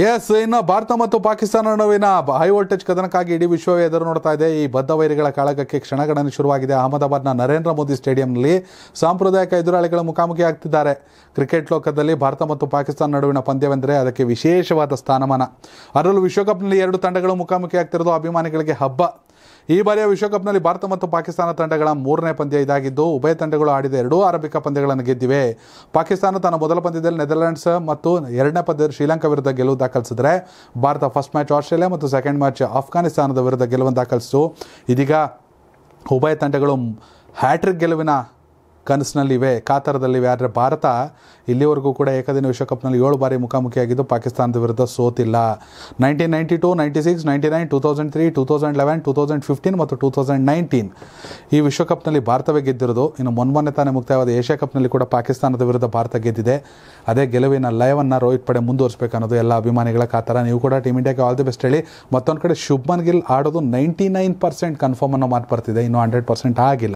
S ಇನ್ನು ಭಾರತ ಮತ್ತು ಪಾಕಿಸ್ತಾನ ನಡುವಿನ ಹೈ ವೋಲ್ಟೇಜ್ ಕದನಕ್ಕಾಗಿ ಇಡೀ ವಿಶ್ವವೇ ಎದುರು ನೋಡ್ತಾ ಇದೆ ಈ ಬದ್ಧ ವೈರಿಗಳ ಕಾಳಗಕ್ಕೆ ಕ್ಷಣಗಣನೆ ಶುರುವಾಗಿದೆ ಅಹಮದಾಬಾದ್ನ ನರೇಂದ್ರ ಮೋದಿ ಸ್ಟೇಡಿಯಂನಲ್ಲಿ ಸಾಂಪ್ರದಾಯಿಕ ಎದುರಾಳಿಗಳು ಮುಖಾಮುಖಿ ಆಗ್ತಿದ್ದಾರೆ ಕ್ರಿಕೆಟ್ ಲೋಕದಲ್ಲಿ ಭಾರತ ಮತ್ತು ಪಾಕಿಸ್ತಾನ ನಡುವಿನ ಪಂದ್ಯವೆಂದರೆ ಅದಕ್ಕೆ ವಿಶೇಷವಾದ ಸ್ಥಾನಮಾನ ಅದರಲ್ಲೂ ವಿಶ್ವಕಪ್ನಲ್ಲಿ ಎರಡು ತಂಡಗಳು ಮುಖಾಮುಖಿ ಆಗ್ತಿರೋದು ಅಭಿಮಾನಿಗಳಿಗೆ ಹಬ್ಬ ಈ ಬಾರಿಯ ವಿಶ್ವಕಪ್ನಲ್ಲಿ ಭಾರತ ಮತ್ತು ಪಾಕಿಸ್ತಾನ ತಂಡಗಳ ಮೂರನೇ ಪಂದ್ಯ ಇದಾಗಿದ್ದು ಉಭಯ ತಂಡಗಳು ಆಡಿದ ಎರಡೂ ಆರಂಭಿಕ ಪಂದ್ಯಗಳನ್ನು ಗೆದ್ದಿವೆ ಪಾಕಿಸ್ತಾನ ತನ್ನ ಮೊದಲ ಪಂದ್ಯದಲ್ಲಿ ನೆದರ್ಲೆಂಡ್ಸ್ ಮತ್ತು ಎರಡನೇ ಪಂದ್ಯ ಶ್ರೀಲಂಕಾ ವಿರುದ್ಧ ಗೆಲುವು ದಾಖಲಿಸಿದ್ರೆ ಭಾರತ ಫಸ್ಟ್ ಮ್ಯಾಚ್ ಆಸ್ಟ್ರೇಲಿಯಾ ಮತ್ತು ಸೆಕೆಂಡ್ ಮ್ಯಾಚ್ ಆಫ್ಘಾನಿಸ್ತಾನದ ವಿರುದ್ಧ ಗೆಲುವನ್ನು ದಾಖಲಿಸಿತು ಇದೀಗ ಉಭಯ ತಂಡಗಳು ಹ್ಯಾಟ್ರಿಕ್ ಗೆಲುವಿನ ಕನಸಿನಲ್ಲಿವೆ ಕಾತರದಲ್ಲಿವೆ ಆದರೆ ಭಾರತ ಇಲ್ಲಿವರೆಗೂ ಕೂಡ ಏಕದಿನ ವಿಶ್ವಕಪ್ನಲ್ಲಿ ಏಳು ಬಾರಿ ಮುಖಾಮುಖಿಯಾಗಿದ್ದು ಪಾಕಿಸ್ತಾನದ ವಿರುದ್ಧ ಸೋತಿಲ್ಲ nineteen ninety two ninety six ninety nine two thousand three two thousand eleven two thousand fifteen ಮತ್ತು ಟೂ ತೌಸಂಡ್ ನೈನ್ಟೀನ್ ಈ ವಿಶ್ವಕಪ್ನಲ್ಲಿ ಭಾರತವೇ ಗೆದ್ದಿರೋದು ಇನ್ನು ಮೊನ್ಮೊನ್ನೆ ತಾನೇ ಮುಕ್ತಾಯವಾದ ಏಷ್ಯಾ ಕಪ್ನಲ್ಲಿ ಕೂಡ ಪಾಕಿಸ್ತಾನದ ವಿರುದ್ಧ ಭಾರತ ಗೆದ್ದಿದೆ ಅದೇ ಗೆಲುವಿನ ಲಯವನ್ನು ರೋಹಿತ್ ಪಡೆ ಮುಂದುವರಿಸಬೇಕು ಎಲ್ಲ ಅಭಿಮಾನಿಗಳ ಕಾತರ ನೀವು ಕೂಡ ಟೀಮ್ ಇಂಡಿಯಾಗೆ ಆಲ್ ದಿ ಬೆಸ್ಟ್ ಹೇಳಿ ಮತ್ತೊಂದು ಕಡೆ ಶುಭ್ಮನ್ ಗಿಲ್ ಆಡೋದು ನೈಂಟಿ ನೈನ್ ಪರ್ಸೆಂಟ್ ಕನ್ಫರ್ಮ್ ಅನ್ನೋ ಮಾತು ಬರ್ತಿದೆ ಇನ್ನು ಹಂಡ್ರೆಡ್ ಪರ್ಸೆಂಟ್ ಆಗಿಲ್ಲ